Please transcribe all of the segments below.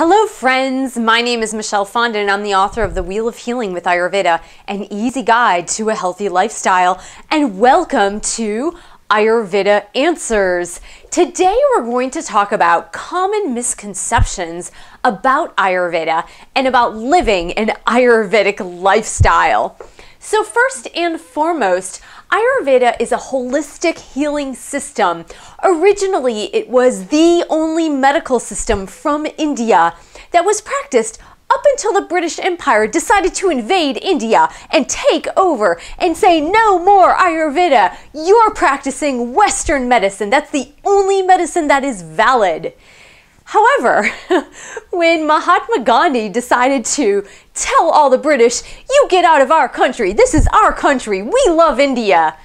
Hello, friends. My name is Michelle Fonda, and I'm the author of The Wheel of Healing with Ayurveda, an easy guide to a healthy lifestyle. And welcome to Ayurveda Answers. Today, we're going to talk about common misconceptions about Ayurveda and about living an Ayurvedic lifestyle. So, first and foremost, Ayurveda is a holistic healing system. Originally, it was the only medical system from India that was practiced up until the British Empire decided to invade India and take over and say, no more Ayurveda, you're practicing Western medicine. That's the only medicine that is valid. However, when Mahatma Gandhi decided to tell all the British, you get out of our country, this is our country, we love India,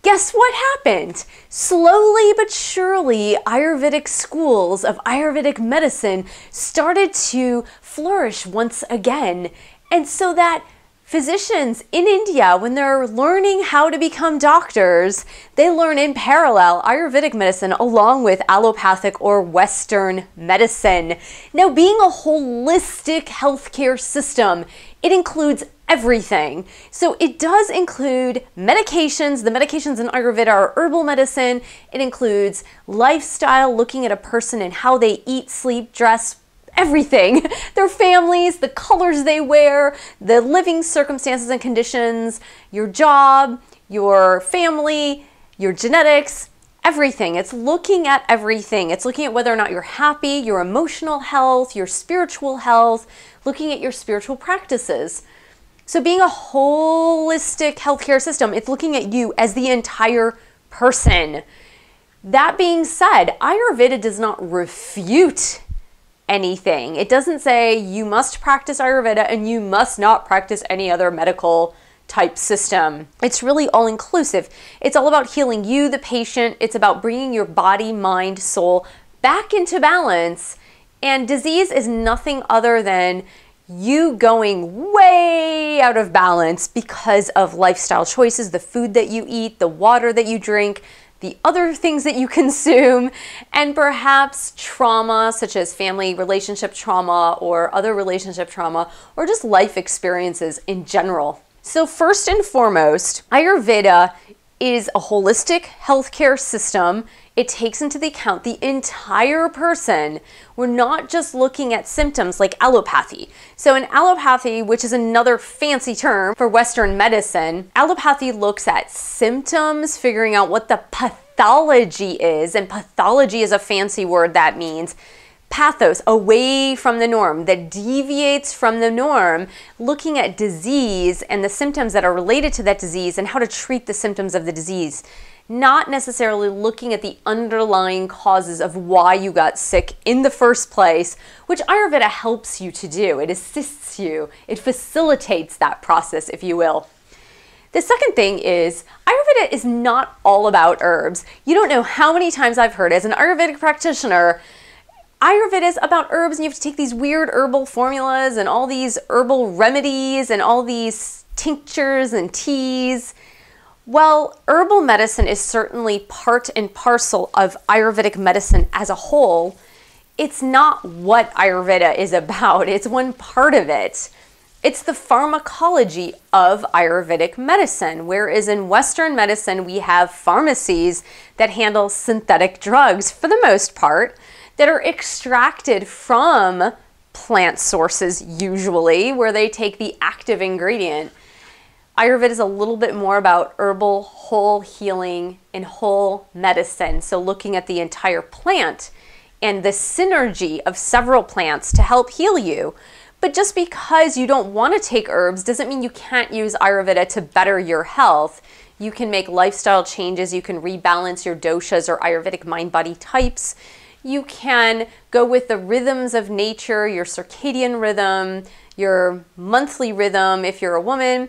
guess what happened? Slowly but surely, Ayurvedic schools of Ayurvedic medicine started to flourish once again, and so that Physicians in India, when they're learning how to become doctors, they learn in parallel Ayurvedic medicine along with allopathic or Western medicine. Now, being a holistic healthcare system, it includes everything. So it does include medications. The medications in Ayurveda are herbal medicine. It includes lifestyle, looking at a person and how they eat, sleep, dress, everything their families, the colors they wear, the living circumstances and conditions, your job, your family, your genetics, everything. It's looking at everything. It's looking at whether or not you're happy, your emotional health, your spiritual health, looking at your spiritual practices. So, being a holistic healthcare system, it's looking at you as the entire person. That being said, Ayurveda does not refute anything. It doesn't say you must practice Ayurveda and you must not practice any other medical type system. It's really all inclusive. It's all about healing you, the patient. It's about bringing your body, mind, soul back into balance. And disease is nothing other than you going way out of balance because of lifestyle choices, the food that you eat, the water that you drink, the other things that you consume, and perhaps trauma such as family relationship trauma or other relationship trauma or just life experiences in general. So, first and foremost, Ayurveda is a holistic healthcare system. It takes into the account the entire person. We're not just looking at symptoms like allopathy. So in allopathy, which is another fancy term for Western medicine, allopathy looks at symptoms, figuring out what the pathology is, and pathology is a fancy word that means pathos away from the norm, that deviates from the norm, looking at disease and the symptoms that are related to that disease and how to treat the symptoms of the disease, not necessarily looking at the underlying causes of why you got sick in the first place, which Ayurveda helps you to do. It assists you, it facilitates that process, if you will. The second thing is Ayurveda is not all about herbs. You don't know how many times I've heard as an Ayurvedic practitioner Ayurveda is about herbs and you have to take these weird herbal formulas and all these herbal remedies and all these tinctures and teas. Well, herbal medicine is certainly part and parcel of Ayurvedic medicine as a whole. It's not what Ayurveda is about, it's one part of it. It's the pharmacology of Ayurvedic medicine, whereas in Western medicine, we have pharmacies that handle synthetic drugs for the most part that are extracted from plant sources, usually, where they take the active ingredient. Ayurveda is a little bit more about herbal whole healing and whole medicine. So, looking at the entire plant and the synergy of several plants to help heal you. But just because you don't want to take herbs doesn't mean you can't use Ayurveda to better your health. You can make lifestyle changes, you can rebalance your doshas or Ayurvedic mind body types, you can go with the rhythms of nature, your circadian rhythm, your monthly rhythm if you're a woman,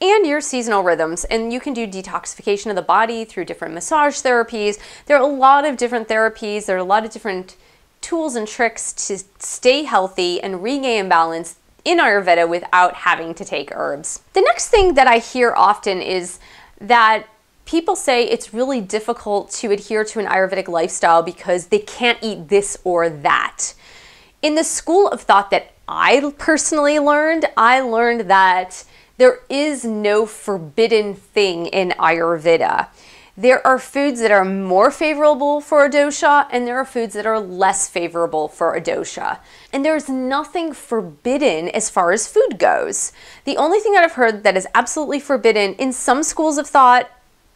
and your seasonal rhythms. And you can do detoxification of the body through different massage therapies. There are a lot of different therapies, there are a lot of different tools and tricks to stay healthy and regain balance in Ayurveda without having to take herbs. The next thing that I hear often is that People say it's really difficult to adhere to an Ayurvedic lifestyle because they can't eat this or that. In the school of thought that I personally learned, I learned that there is no forbidden thing in Ayurveda. There are foods that are more favorable for a dosha, and there are foods that are less favorable for a dosha. And there's nothing forbidden as far as food goes. The only thing that I've heard that is absolutely forbidden in some schools of thought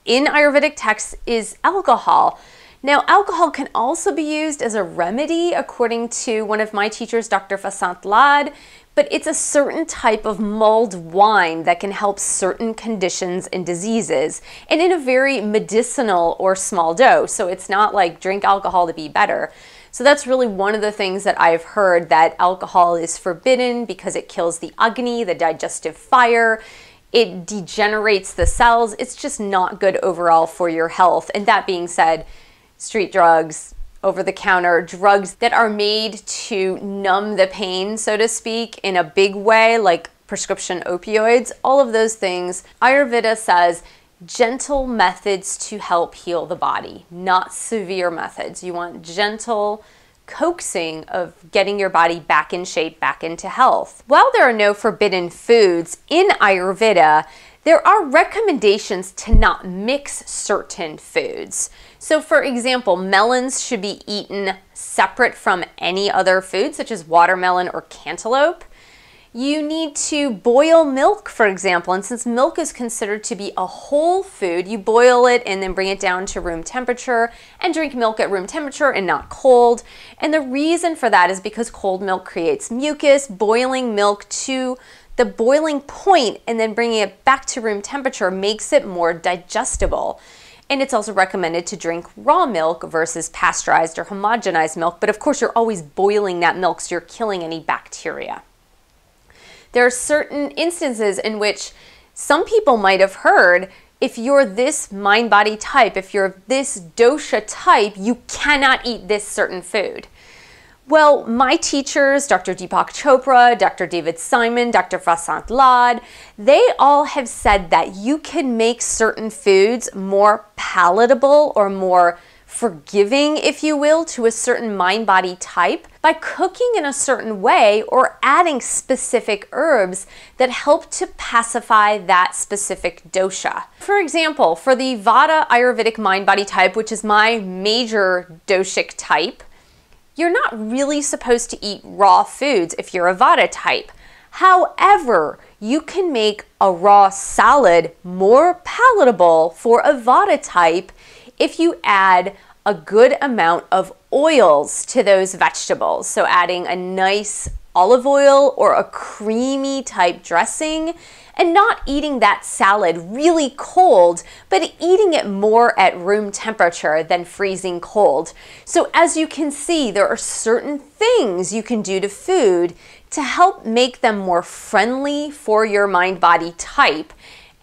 in Ayurvedic texts is alcohol. Now, alcohol can also be used as a remedy, according to one of my teachers, Dr. Fasant Lad, but it's a certain type of mulled wine that can help certain conditions and diseases, and in a very medicinal or small dose. So it's not like drink alcohol to be better. So that's really one of the things that I've heard that alcohol is forbidden because it kills the agni, the digestive fire it degenerates the cells. It's just not good overall for your health. And that being said, street drugs, over the counter drugs that are made to numb the pain, so to speak, in a big way, like prescription opioids, all of those things. Ayurveda says gentle methods to help heal the body, not severe methods. You want gentle, coaxing of getting your body back in shape, back into health. While there are no forbidden foods in Ayurveda, there are recommendations to not mix certain foods. So, for example, melons should be eaten separate from any other food, such as watermelon or cantaloupe you need to boil milk, for example. And since milk is considered to be a whole food, you boil it and then bring it down to room temperature and drink milk at room temperature and not cold. And the reason for that is because cold milk creates mucus, boiling milk to the boiling point and then bringing it back to room temperature makes it more digestible. And it's also recommended to drink raw milk versus pasteurized or homogenized milk, but of course you're always boiling that milk so you're killing any bacteria there are certain instances in which some people might have heard if you're this mind body type, if you're this dosha type, you cannot eat this certain food. Well, my teachers, Dr. Deepak Chopra, Dr. David Simon, Dr. Frasant Lad, they all have said that you can make certain foods more palatable or more forgiving, if you will, to a certain mind body type by cooking in a certain way or adding specific herbs that help to pacify that specific dosha. For example, for the Vata Ayurvedic mind body type, which is my major doshic type, you're not really supposed to eat raw foods if you're a Vata type. However, you can make a raw salad more palatable for a Vata type if you add a good amount of oils to those vegetables. So adding a nice olive oil or a creamy type dressing and not eating that salad really cold, but eating it more at room temperature than freezing cold. So as you can see, there are certain things you can do to food to help make them more friendly for your mind body type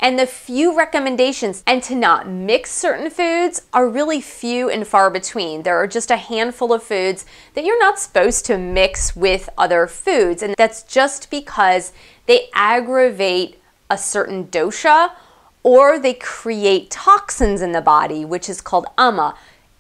and the few recommendations and to not mix certain foods are really few and far between. There are just a handful of foods that you're not supposed to mix with other foods, and that's just because they aggravate a certain dosha or they create toxins in the body, which is called ama.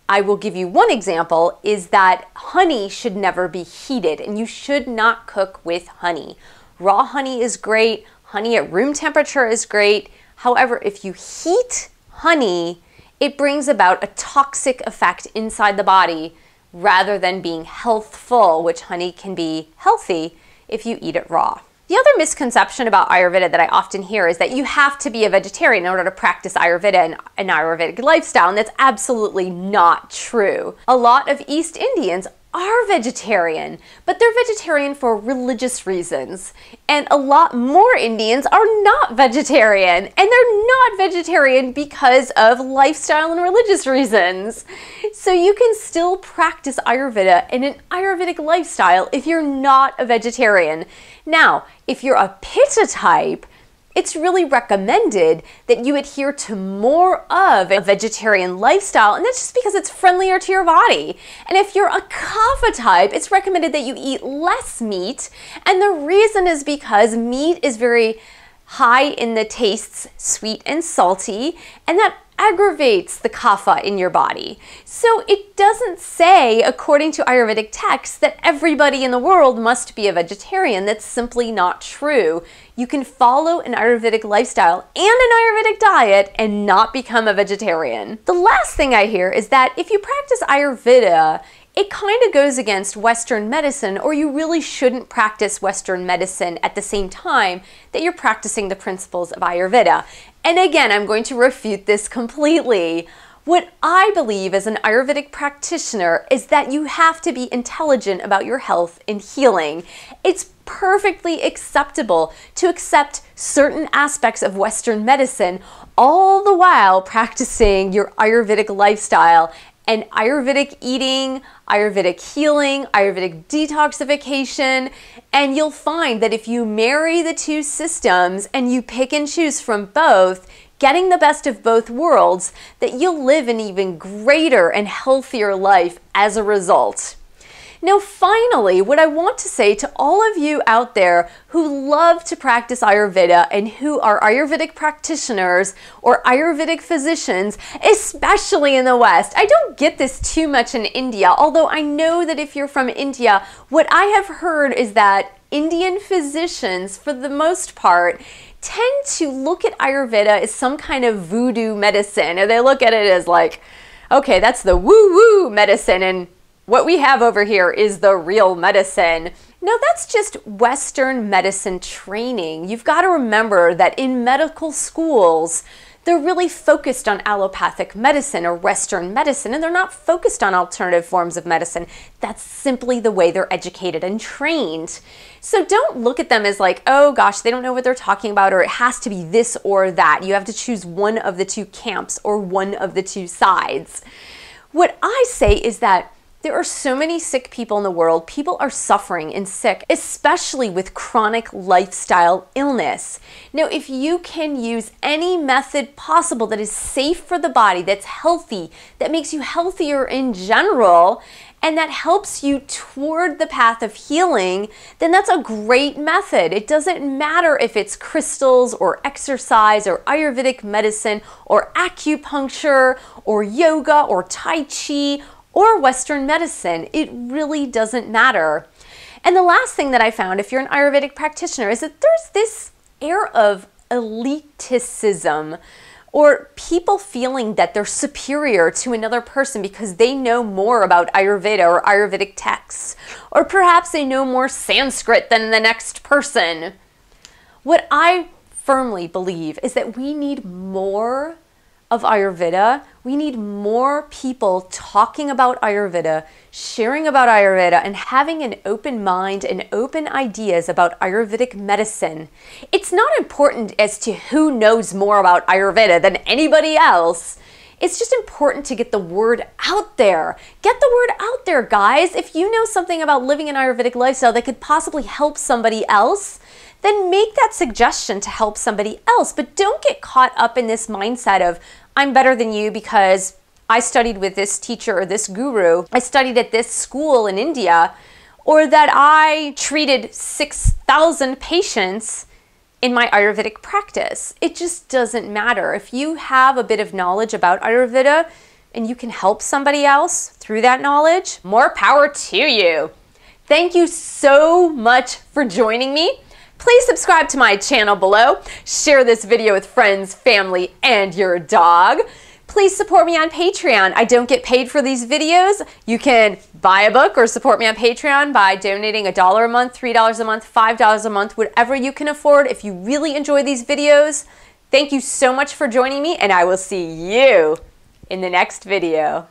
I will give you one example is that honey should never be heated and you should not cook with honey. Raw honey is great, honey at room temperature is great. However, if you heat honey, it brings about a toxic effect inside the body rather than being healthful, which honey can be healthy if you eat it raw. The other misconception about Ayurveda that I often hear is that you have to be a vegetarian in order to practice Ayurveda and an Ayurvedic lifestyle, and that's absolutely not true. A lot of East Indians are vegetarian, but they're vegetarian for religious reasons. And a lot more Indians are not vegetarian, and they're not vegetarian because of lifestyle and religious reasons. So you can still practice Ayurveda and an Ayurvedic lifestyle if you're not a vegetarian. Now, if you're a Pitta type, it's really recommended that you adhere to more of a vegetarian lifestyle, and that's just because it's friendlier to your body. And if you're a kapha type, it's recommended that you eat less meat, and the reason is because meat is very high in the tastes sweet and salty, and that aggravates the kapha in your body. So it doesn't say, according to Ayurvedic texts, that everybody in the world must be a vegetarian. That's simply not true. You can follow an Ayurvedic lifestyle and an Ayurvedic diet and not become a vegetarian. The last thing I hear is that if you practice Ayurveda, it kind of goes against Western medicine, or you really shouldn't practice Western medicine at the same time that you're practicing the principles of Ayurveda. And again, I'm going to refute this completely. What I believe as an Ayurvedic practitioner is that you have to be intelligent about your health and healing. It's perfectly acceptable to accept certain aspects of Western medicine, all the while practicing your Ayurvedic lifestyle and Ayurvedic eating, Ayurvedic healing, Ayurvedic detoxification, and you'll find that if you marry the two systems and you pick and choose from both, getting the best of both worlds, that you'll live an even greater and healthier life as a result. Now, finally, what I want to say to all of you out there who love to practice Ayurveda and who are Ayurvedic practitioners or Ayurvedic physicians, especially in the West, I don't get this too much in India, although I know that if you're from India, what I have heard is that Indian physicians, for the most part, tend to look at Ayurveda as some kind of voodoo medicine, or they look at it as like, okay, that's the woo woo medicine, and what we have over here is the real medicine. Now, that's just Western medicine training. You've got to remember that in medical schools, they're really focused on allopathic medicine or Western medicine, and they're not focused on alternative forms of medicine. That's simply the way they're educated and trained. So don't look at them as like, oh gosh, they don't know what they're talking about, or it has to be this or that. You have to choose one of the two camps or one of the two sides. What I say is that there are so many sick people in the world. People are suffering and sick, especially with chronic lifestyle illness. Now, if you can use any method possible that is safe for the body, that's healthy, that makes you healthier in general, and that helps you toward the path of healing, then that's a great method. It doesn't matter if it's crystals or exercise or Ayurvedic medicine or acupuncture or yoga or Tai Chi or Western medicine. It really doesn't matter. And the last thing that I found, if you're an Ayurvedic practitioner, is that there's this air of elitism or people feeling that they're superior to another person because they know more about Ayurveda or Ayurvedic texts, or perhaps they know more Sanskrit than the next person. What I firmly believe is that we need more of Ayurveda. We need more people talking about Ayurveda, sharing about Ayurveda, and having an open mind and open ideas about Ayurvedic medicine. It's not important as to who knows more about Ayurveda than anybody else. It's just important to get the word out there. Get the word out there, guys. If you know something about living an Ayurvedic lifestyle that could possibly help somebody else, then make that suggestion to help somebody else. But don't get caught up in this mindset of, I'm better than you because I studied with this teacher or this guru, I studied at this school in India, or that I treated 6,000 patients in my Ayurvedic practice. It just doesn't matter. If you have a bit of knowledge about Ayurveda and you can help somebody else through that knowledge, more power to you. Thank you so much for joining me please subscribe to my channel below, share this video with friends, family, and your dog. Please support me on Patreon. I don't get paid for these videos. You can buy a book or support me on Patreon by donating a dollar a month, $3 a month, $5 a month, whatever you can afford. If you really enjoy these videos, thank you so much for joining me and I will see you in the next video.